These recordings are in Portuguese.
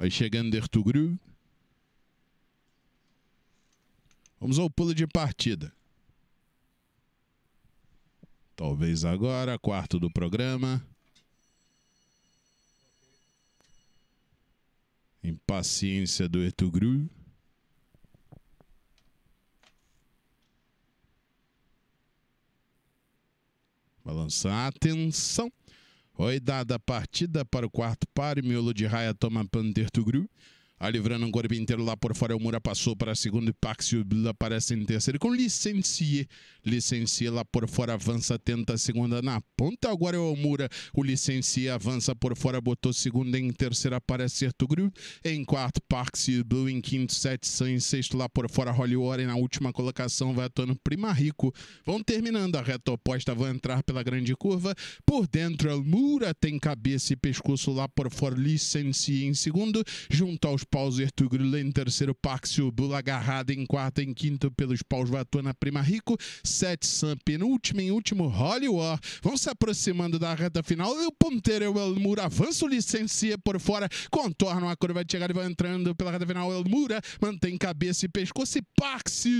Vai chegando Dertugru. Vamos ao pulo de partida. Talvez agora, quarto do programa. Impaciência do Ertugru. Balançar, atenção. Oi, dada a partida para o quarto par e miolo de raia toma Pantertugru. A livrando um corpo inteiro lá por fora, o Mura passou para a segunda e Paxio aparece em terceiro com Licencie. Licencie lá por fora avança, tenta a segunda na ponta. Agora é o Mura. O Licencie avança por fora, botou segunda em terceira, aparece Ertugru. Em quarto, o Blue. Em quinto, Sete Sun. Em sexto, lá por fora, Holly Warren. Na última colocação, vai atuando Prima Rico. Vão terminando a reta oposta, vão entrar pela grande curva. Por dentro, o Mura tem cabeça e pescoço lá por fora. Licencie em segundo, junto aos Pauser em terceiro Paxio Bula agarrado em quarta, em quinto pelos paus Vatuana Prima Rico, sete Sam penúltimo em último Holly War. Vão se aproximando da reta final e o ponteiro é o Elmura, avança o licencia por fora, contorna a curva de chegada e vai entrando pela reta final. Elmura mantém cabeça e pescoço e Paxio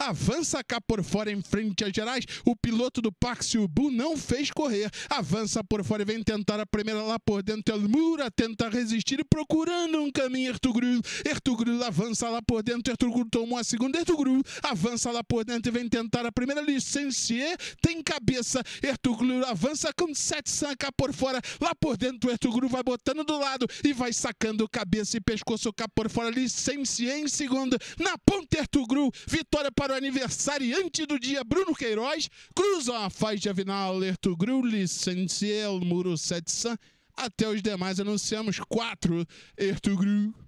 avança cá por fora em frente a Gerais. O piloto do Paxio Bu não fez correr, avança por fora e vem tentar a primeira lá por dentro. Elmura tenta resistir e procurando um caminho Ertugru, avança lá por dentro, Ertugru tomou a segunda, Ertugru avança lá por dentro e vem tentar a primeira, Licencier tem cabeça, Ertugru avança com sete sanca por fora, lá por dentro Ertugru vai botando do lado e vai sacando cabeça e pescoço cá por fora, Licencier em segunda na ponta Ertugru, vitória para o aniversariante do dia, Bruno Queiroz, cruza a faixa final, Ertugru, o Muro Setsan, até os demais anunciamos quatro Ertugru